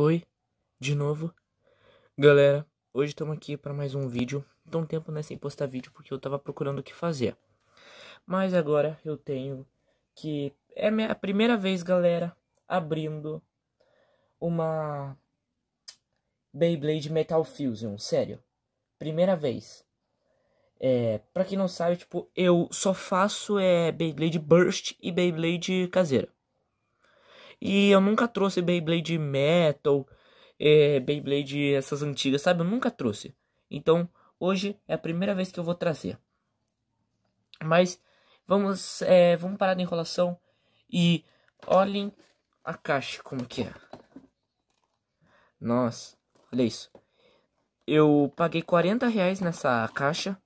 Oi, de novo. Galera, hoje estamos aqui para mais um vídeo. Tô um tempo né, sem postar vídeo porque eu tava procurando o que fazer. Mas agora eu tenho que... É a primeira vez, galera, abrindo uma Beyblade Metal Fusion, sério. Primeira vez. É, pra quem não sabe, tipo, eu só faço é, Beyblade Burst e Beyblade caseira. E eu nunca trouxe Beyblade Metal, é, Beyblade essas antigas, sabe? Eu nunca trouxe. Então, hoje é a primeira vez que eu vou trazer. Mas vamos, é, vamos parar da enrolação e olhem a caixa como que é. Nossa, olha isso. Eu paguei 40 reais nessa caixa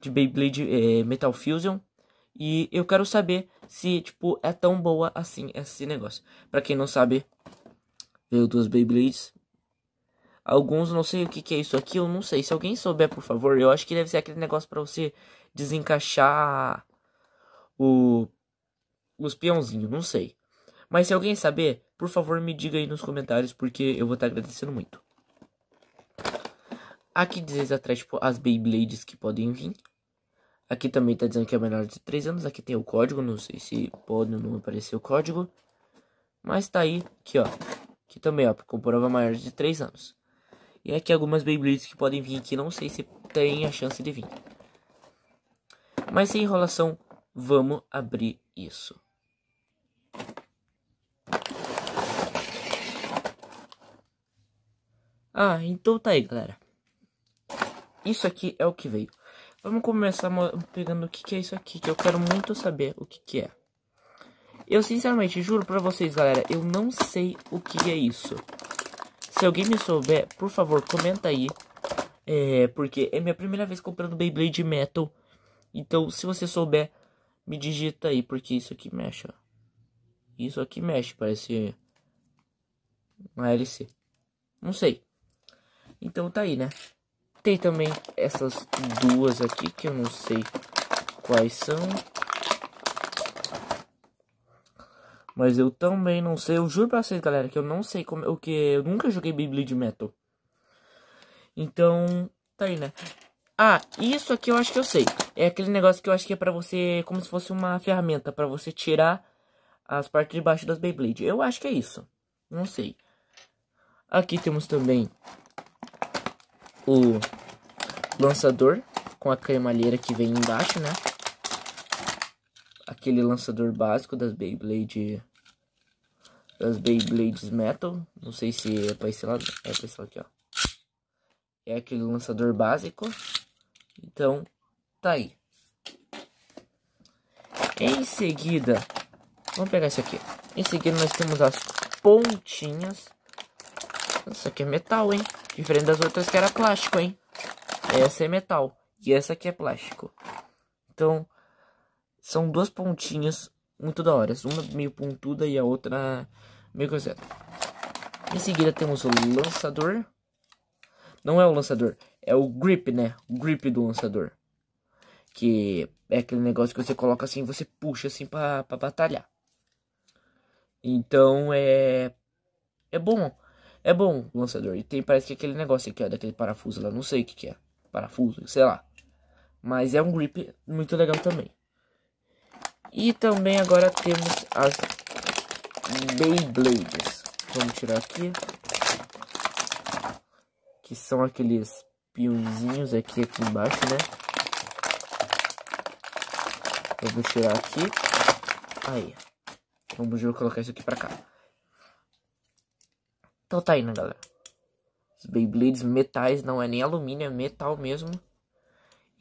de Beyblade é, Metal Fusion. E eu quero saber se, tipo, é tão boa assim esse negócio. Pra quem não sabe, veio duas Beyblades. Alguns não sei o que, que é isso aqui, eu não sei. Se alguém souber, por favor, eu acho que deve ser aquele negócio pra você desencaixar o os peãozinhos, não sei. Mas se alguém saber, por favor me diga aí nos comentários, porque eu vou estar tá agradecendo muito. Aqui diz atrás, tipo, as Beyblades que podem vir. Aqui também está dizendo que é menor de 3 anos. Aqui tem o código, não sei se pode ou não aparecer o código. Mas tá aí, aqui ó. Aqui também ó, comprova maior de 3 anos. E aqui é algumas Beyblades que podem vir aqui, não sei se tem a chance de vir. Mas sem enrolação, vamos abrir isso. Ah, então tá aí, galera. Isso aqui é o que veio. Vamos começar pegando o que, que é isso aqui, que eu quero muito saber o que, que é. Eu sinceramente juro pra vocês, galera, eu não sei o que é isso. Se alguém me souber, por favor, comenta aí. É, porque é minha primeira vez comprando Beyblade Metal. Então, se você souber, me digita aí, porque isso aqui mexe, ó. Isso aqui mexe, parece uma LC. Não sei. Então tá aí, né? Tem também essas duas aqui que eu não sei quais são. Mas eu também não sei. Eu juro pra vocês, galera, que eu não sei como. O que eu nunca joguei Beyblade de Metal. Então, tá aí, né? Ah, isso aqui eu acho que eu sei. É aquele negócio que eu acho que é pra você. Como se fosse uma ferramenta para você tirar as partes de baixo das Beyblade. Eu acho que é isso. Não sei. Aqui temos também o lançador com a cremalheira que vem embaixo, né? Aquele lançador básico das Beyblade das Beyblades Metal, não sei se é para esse lado, é para esse lado aqui, ó. É aquele lançador básico. Então, tá aí. Em seguida, vamos pegar isso aqui. Em seguida nós temos as pontinhas essa aqui é metal, hein? Diferente das outras que era plástico, hein? Essa é metal. E essa aqui é plástico. Então, são duas pontinhas muito da hora. Uma meio pontuda e a outra meio coisa. Em seguida temos o lançador. Não é o lançador, é o grip, né? O grip do lançador. Que é aquele negócio que você coloca assim, você puxa assim pra, pra batalhar. Então é. É bom é bom o lançador. E tem, parece que aquele negócio aqui, ó, daquele parafuso lá, não sei o que, que é. Parafuso, sei lá. Mas é um grip muito legal também. E também agora temos as Beyblades. Vamos tirar aqui. Que são aqueles piunzinhos aqui, aqui embaixo, né? Eu vou tirar aqui. Aí. Vamos colocar isso aqui pra cá. Então tá aí, né, galera? Os Beyblades metais, não é nem alumínio, é metal mesmo.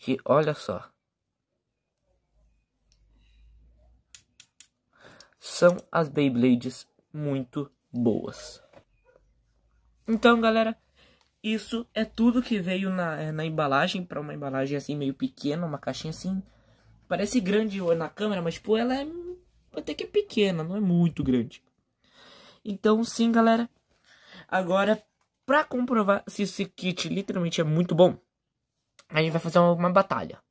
E olha só. São as Beyblades muito boas. Então, galera, isso é tudo que veio na, eh, na embalagem. para uma embalagem assim, meio pequena, uma caixinha assim. Parece grande é na câmera, mas, tipo, ela é até que é pequena, não é muito grande. Então, sim, galera, Agora, para comprovar se esse kit literalmente é muito bom, a gente vai fazer uma, uma batalha.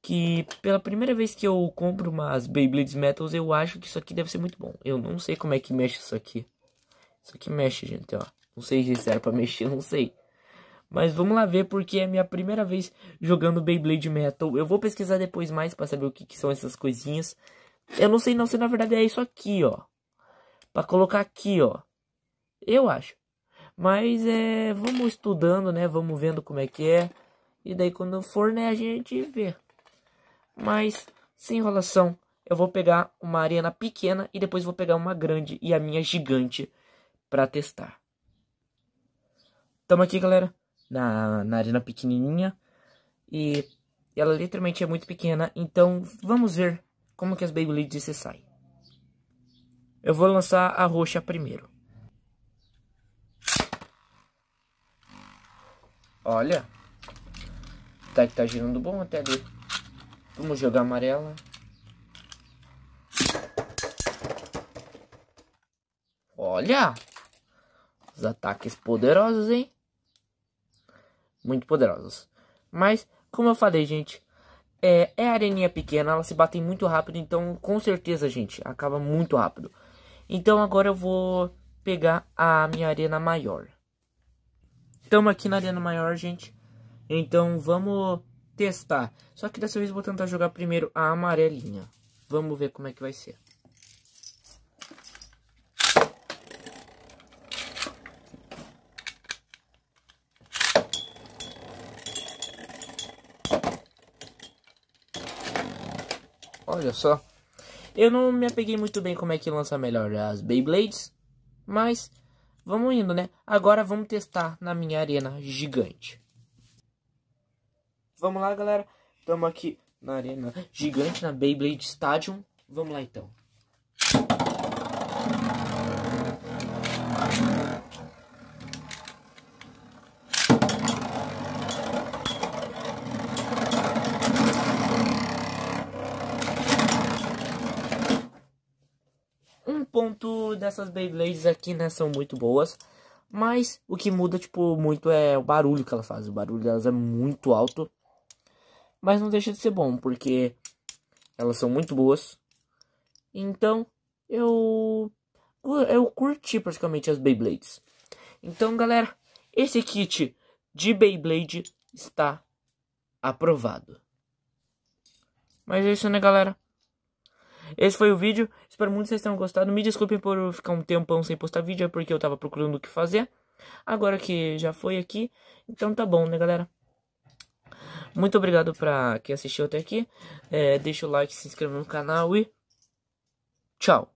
Que pela primeira vez que eu compro umas Beyblades Metals, eu acho que isso aqui deve ser muito bom. Eu não sei como é que mexe isso aqui. Isso aqui mexe, gente, ó. Não sei se era pra mexer, não sei. Mas vamos lá ver, porque é a minha primeira vez jogando Beyblade Metal. Eu vou pesquisar depois mais para saber o que, que, são essas coisinhas. Eu não sei não se na verdade é isso aqui, ó. Pra colocar aqui, ó. Eu acho. Mas é, vamos estudando, né? Vamos vendo como é que é. E daí quando for, né, a gente vê. Mas sem enrolação, eu vou pegar uma arena pequena e depois vou pegar uma grande e a minha gigante para testar. Tamo aqui, galera, na, na arena pequenininha e ela literalmente é muito pequena, então vamos ver como que as Beyblades se saem. Eu vou lançar a roxa primeiro. Olha. Tá que tá girando bom até ali. Vamos jogar amarela. Olha! Os ataques poderosos, hein? Muito poderosos. Mas, como eu falei, gente, é, é areninha pequena, elas se batem muito rápido, então com certeza, gente, acaba muito rápido. Então agora eu vou pegar a minha arena maior. Estamos aqui na arena maior, gente. Então vamos testar. Só que dessa vez vou tentar jogar primeiro a amarelinha. Vamos ver como é que vai ser. Olha só. Eu não me apeguei muito bem como é que lança melhor as Beyblades. Mas Vamos indo, né? Agora vamos testar na minha arena gigante. Vamos lá, galera. Estamos aqui na arena gigante, na Beyblade Stadium. Vamos lá, então. dessas Beyblades aqui, né, são muito boas. Mas o que muda, tipo, muito é o barulho que ela faz. O barulho delas é muito alto. Mas não deixa de ser bom, porque elas são muito boas. Então, eu eu curti praticamente as Beyblades. Então, galera, esse kit de Beyblade está aprovado. Mas é isso, né, galera? Esse foi o vídeo. Espero muito que vocês tenham gostado. Me desculpem por ficar um tempão sem postar vídeo, é porque eu tava procurando o que fazer. Agora que já foi aqui, então tá bom, né, galera? Muito obrigado pra quem assistiu até aqui. É, deixa o like, se inscreva no canal e tchau!